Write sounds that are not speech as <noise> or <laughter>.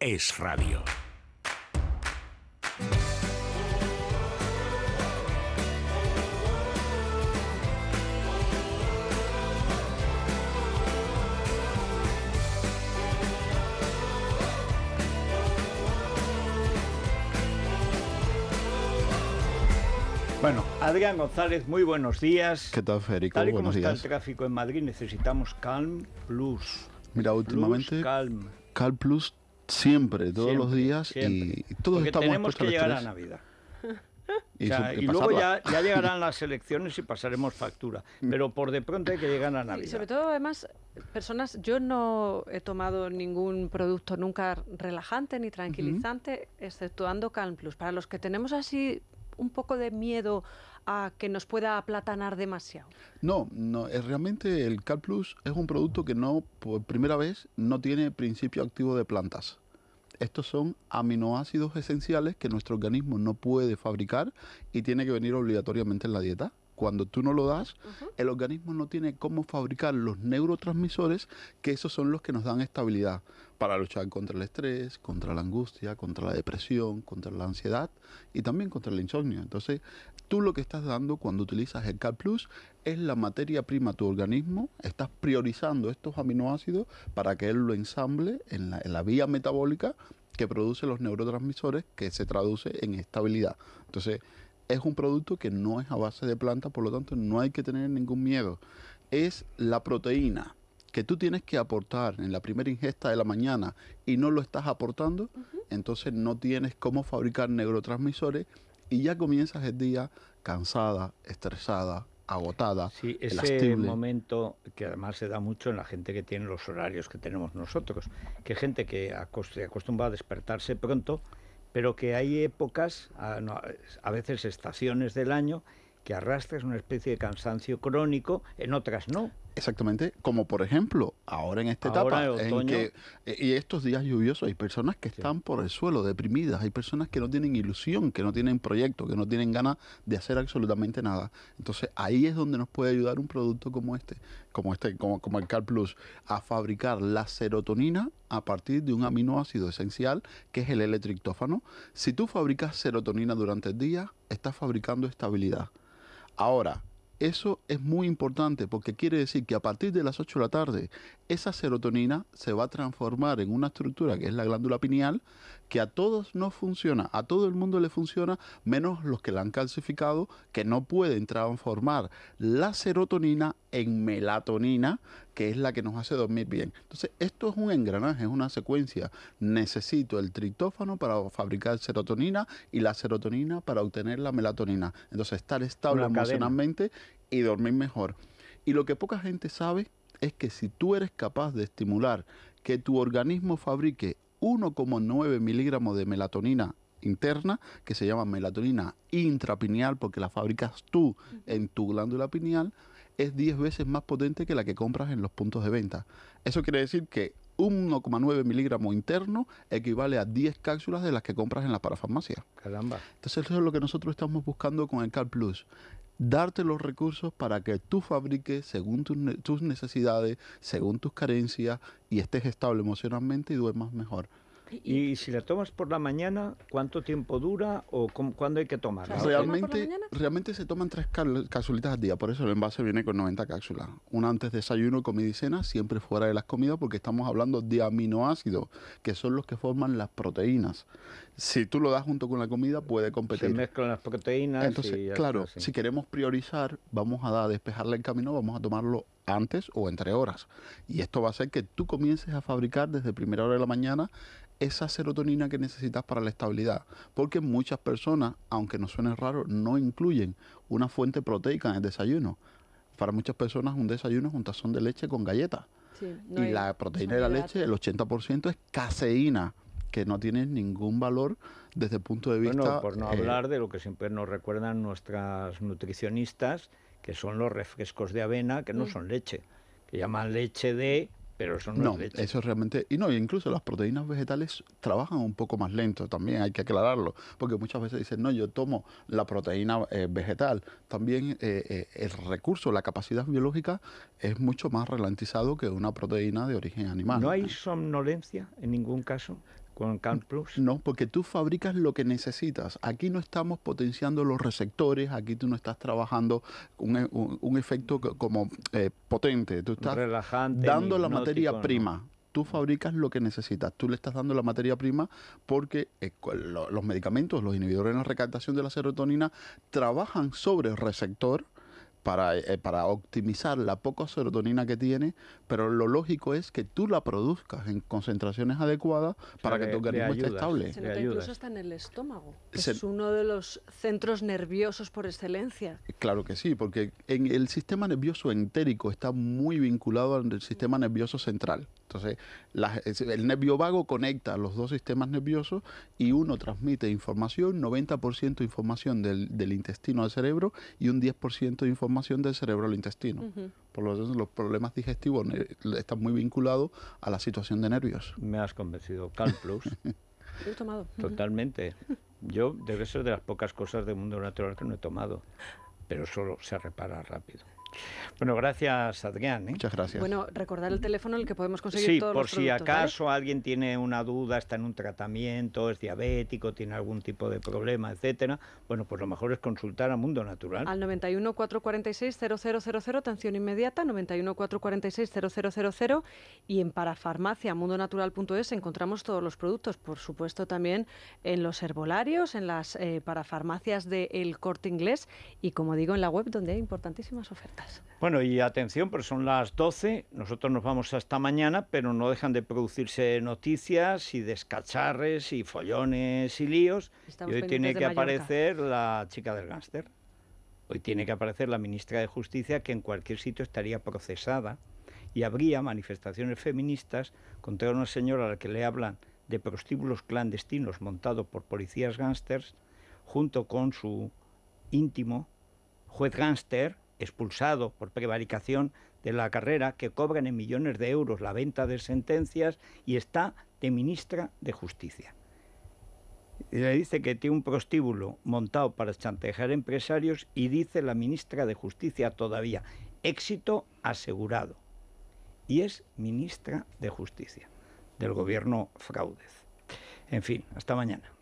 es radio. Bueno, Adrián González, muy buenos días. ¿Qué tal, Federico? Tal buenos días. está el tráfico en Madrid, necesitamos Calm Plus. Mira, últimamente. calm. Calm Plus Siempre, todos los días y todos estamos tenemos que llegar a Navidad. <laughs> Y, luego ya, llegarán <laughs> las elecciones y pasaremos factura. Mm. Pero por de pronto hay que llegar a Navidad. Y sobre todo, además, personas, yo no he tomado ningún producto nunca relajante ni tranquilizante, exceptuando Calm Plus. Para los que tenemos así un poco de miedo a que nos pueda aplatanar demasiado. No, no es realmente el Plus... es un producto que no, por primera vez, no tiene principio activo de plantas. Estos son aminoácidos esenciales que nuestro organismo no puede fabricar y tiene que venir obligatoriamente en la dieta. Cuando tú no lo das, el organismo no tiene cómo fabricar los neurotransmisores, que esos son los que nos dan estabilidad para luchar contra el estrés, contra la angustia, contra la depresión, contra la ansiedad y también contra el insomnio. Entonces, Tú lo que estás dando cuando utilizas el Cal Plus es la materia prima de tu organismo, estás priorizando estos aminoácidos para que él lo ensamble en la, vía metabólica que produce los neurotransmisores que se traduce en estabilidad. Entonces, es un producto que no es a base de planta, por lo tanto no hay que tener ningún miedo. Es la proteína que tú tienes que aportar en la primera ingesta de la mañana y no lo estás aportando, entonces no tienes cómo fabricar neurotransmisores y ya comienzas el día cansada, estresada, agotada. Sí, ese un momento que además se da mucho en la gente que tiene los horarios que tenemos nosotros, que gente que se acostumbra a despertarse pronto, pero que hay épocas, a, veces estaciones del año, que arrastras una especie de cansancio crónico, en otras no. Exactamente, como por ejemplo, ahora en esta etapa, en, que, eh, y estos días lluviosos, hay personas que están por el suelo, deprimidas, hay personas que no tienen ilusión, que no tienen proyecto, que no tienen ganas de hacer absolutamente nada. Entonces ahí es donde nos puede ayudar un producto como este, como este, como, el Cal Plus, a fabricar la serotonina a partir de un aminoácido esencial que es el l Si tú fabricas serotonina durante el día, estás fabricando estabilidad. Ahora, eso es muy importante porque quiere decir que a partir de las 8 de la tarde esa serotonina se va a transformar en una estructura que es la glándula pineal que a todos no funciona, a todo el mundo le funciona, menos los que la han calcificado, que no pueden transformar la serotonina en melatonina, que es la que nos hace dormir bien. Entonces, esto es un engranaje, es una secuencia. Necesito el tritófano para fabricar serotonina y la serotonina para obtener la melatonina. Entonces, estar estable emocionalmente y dormir mejor. Y lo que poca gente sabe es que si tú eres capaz de estimular que tu organismo fabrique 1,9 miligramos de melatonina interna, que se llama melatonina intrapineal, porque la fabricas tú en tu glándula pineal, es 10 veces más potente que la que compras en los puntos de venta. Eso quiere decir que 1,9 miligramos interno equivale a 10 cápsulas de las que compras en la parafarmacia. Caramba. Entonces eso es lo que nosotros estamos buscando con el Cal Plus. Darte los recursos para que tú fabriques según tus necesidades, según tus carencias y estés estable emocionalmente y duermas mejor. Y, si la tomas por la mañana, ¿cuánto tiempo dura o cuándo hay que tomarla? Realmente, realmente se toman tres cápsulitas al día, por eso el envase viene con 90 cápsulas. Una antes de desayuno, comida y cena, siempre fuera de las comidas, porque estamos hablando de aminoácidos, que son los que forman las proteínas. Si tú lo das junto con la comida, puede competir. Se mezclan las proteínas. Entonces, claro, si queremos priorizar, vamos a dar, despejarle el camino, vamos a tomarlo antes o entre horas. Y esto va a hacer que tú comiences a fabricar desde primera hora de la mañana esa serotonina que necesitas para la estabilidad. Porque muchas personas, aunque no suene raro, no incluyen una fuente proteica en el desayuno. Para muchas personas un desayuno es un tazón de leche con galletas. y la proteína de la leche, el 80% es caseína, que no tiene ningún valor desde el punto de vista... Bueno, por no eh, hablar de lo que siempre nos recuerdan nuestras nutricionistas, que son los refrescos de avena, que no mm. son leche, que llaman leche de pero eso no, es Eso realmente. Y no, incluso las proteínas vegetales trabajan un poco más lento también, hay que aclararlo. Porque muchas veces dicen, no, yo tomo la proteína eh, vegetal. También eh, eh, el recurso, la capacidad biológica es mucho más ralentizado que una proteína de origen animal. ¿No hay somnolencia en ningún caso? con No, porque tú fabricas lo que necesitas. Aquí no estamos potenciando los receptores, aquí tú no estás trabajando un, un, efecto como eh, potente. Tú estás dando la materia prima. tú fabricas lo que necesitas. Tú le estás dando la materia prima porque eh, los medicamentos, los inhibidores de la recaptación de la serotonina, trabajan sobre el receptor eh, para, optimizar la poca serotonina que tiene, pero lo lógico es que tú la produzcas en concentraciones adecuadas para que tu organismo esté estable. incluso hasta en el estómago, es uno de los centros nerviosos por excelencia. Claro que sí, porque en el sistema nervioso entérico está muy vinculado al sistema nervioso central. Entonces, el nervio vago conecta los dos sistemas nerviosos y uno transmite información, 90% información del, intestino al cerebro y un 10% de información del cerebro al intestino. Por lo tanto, los problemas digestivos eh, están muy vinculados a la situación de nervios. Me has convencido, Calplus. <laughs> he tomado. Totalmente. <laughs> Yo debe ser de las pocas cosas del mundo natural que no he tomado, pero solo se repara rápido. Bueno, gracias Adrián. ¿eh? Muchas gracias. Bueno, recordar el teléfono en el que podemos conseguir sí, por si acaso alguien tiene una duda, está en un tratamiento, es diabético, tiene algún tipo de problema, etcétera. Bueno, pues lo mejor es consultar a Mundo Natural. Al 91 446 0000, atención inmediata, 91 446 0000 y en parafarmacia mundonatural.es encontramos todos los productos, por supuesto también en los herbolarios, en las eh, parafarmacias del Corte Inglés y como digo en la web donde hay importantísimas ofertas. Bueno, y atención, porque son las 12, nosotros nos vamos hasta mañana, pero no dejan de producirse noticias y descacharres y follones y líos. hoy tiene que aparecer la chica del gángster. Hoy tiene que aparecer la ministra de Justicia, que en cualquier sitio estaría procesada. Y habría manifestaciones feministas contra una señora a la que le hablan de prostíbulos clandestinos montados por policías gángsters, junto con su íntimo juez gángster expulsado por prevaricación de la carrera, que cobran en millones de euros la venta de sentencias y está de ministra de Justicia. Le dice que tiene un prostíbulo montado para chantajear empresarios y dice la ministra de Justicia todavía, éxito asegurado. Y es ministra de Justicia del gobierno Fraudez. En fin, hasta mañana.